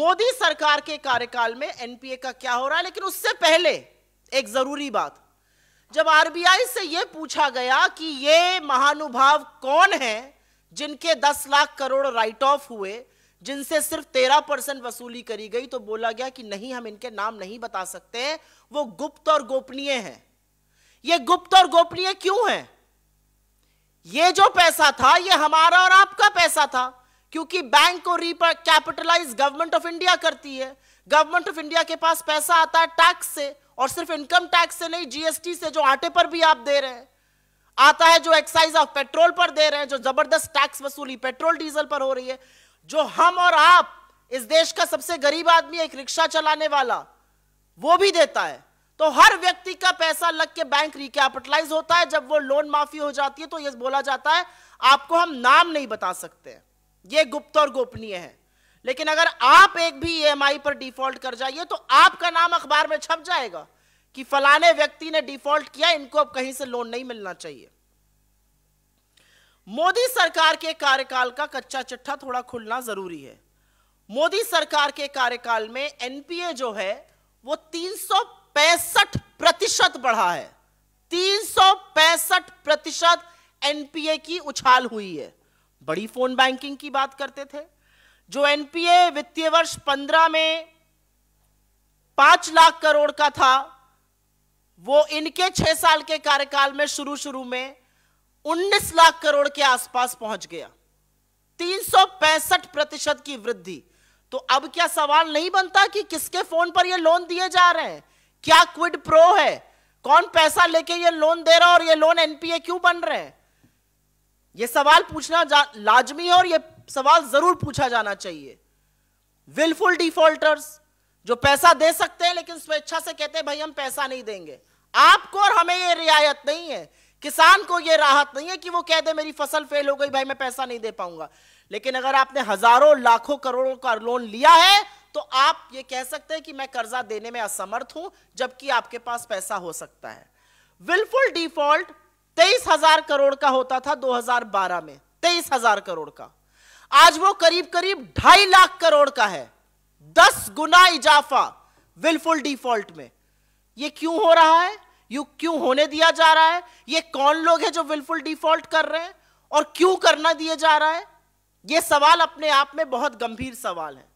मोदी सरकार के कार्यकाल में एनपीए का क्या हो रहा है लेकिन उससे पहले एक जरूरी बात जब आरबीआई से यह पूछा गया कि ये महानुभाव कौन है जिनके 10 लाख करोड़ राइट ऑफ हुए जिनसे सिर्फ तेरह परसेंट वसूली करी गई तो बोला गया कि नहीं हम इनके नाम नहीं बता सकते वो गुप्त और गोपनीय हैं ये गुप्त और गोपनीय क्यों है ये जो पैसा था ये हमारा और आपका पैसा था क्योंकि बैंक को रिकैपिटलाइज गवर्नमेंट ऑफ इंडिया करती है गवर्नमेंट ऑफ इंडिया के पास पैसा आता है टैक्स से और सिर्फ इनकम टैक्स से नहीं जीएसटी से जो आटे पर भी आप दे रहे हैं आता है जो एक्साइज ऑफ पेट्रोल पर दे रहे हैं जो जबरदस्त टैक्स वसूली पेट्रोल डीजल पर हो रही है जो हम और आप इस देश का सबसे गरीब आदमी एक रिक्शा चलाने वाला वो भी देता है तो हर व्यक्ति का पैसा लग के बैंक रिकैपिटलाइज होता है जब वो लोन माफी हो जाती है तो ये बोला जाता है आपको हम नाम नहीं बता सकते हैं ये गुप्त और गोपनीय है लेकिन अगर आप एक भी ई e पर डिफॉल्ट कर जाइए तो आपका नाम अखबार में छप जाएगा कि फलाने व्यक्ति ने डिफॉल्ट किया इनको अब कहीं से लोन नहीं मिलना चाहिए मोदी सरकार के कार्यकाल का कच्चा चिट्ठा थोड़ा खुलना जरूरी है मोदी सरकार के कार्यकाल में एनपीए जो है वो तीन प्रतिशत बढ़ा है तीन प्रतिशत एनपीए की उछाल हुई है बड़ी फोन बैंकिंग की बात करते थे जो एनपीए वित्तीय वर्ष 15 में पांच लाख करोड़ का था वो इनके छह साल के कार्यकाल में शुरू शुरू में 19 लाख करोड़ के आसपास पहुंच गया पैंसठ प्रतिशत की वृद्धि तो अब क्या सवाल नहीं बनता कि किसके फोन पर ये लोन दिए जा रहे हैं क्या क्विड प्रो है कौन पैसा लेके ये लोन दे रहा और ये लोन एनपीए क्यों बन रहे हैं यह सवाल पूछना लाजमी है और यह सवाल जरूर पूछा जाना चाहिए विलफुल डिफॉल्टर्स जो पैसा दे सकते हैं लेकिन स्वेच्छा से कहते हैं भाई हम पैसा नहीं देंगे आपको और हमें यह रियायत नहीं है किसान को यह राहत नहीं है कि वो कह दे मेरी फसल फेल हो गई भाई मैं पैसा नहीं दे पाऊंगा लेकिन अगर आपने हजारों लाखों करोड़ों का लोन लिया है तो आप ये कह सकते हैं कि मैं कर्जा देने में असमर्थ हूं जबकि आपके पास पैसा हो सकता है विलफुल डिफॉल्ट तेईस हजार करोड़ का होता था 2012 में तेईस हजार करोड़ का आज वो करीब करीब ढाई लाख करोड़ का है दस गुना इजाफा विलफुल डिफॉल्ट में ये क्यों हो रहा है यू क्यों होने दिया जा रहा है ये कौन लोग हैं जो विलफुल डिफॉल्ट कर रहे हैं और क्यों करना दिया जा रहा है ये सवाल अपने आप में बहुत गंभीर सवाल है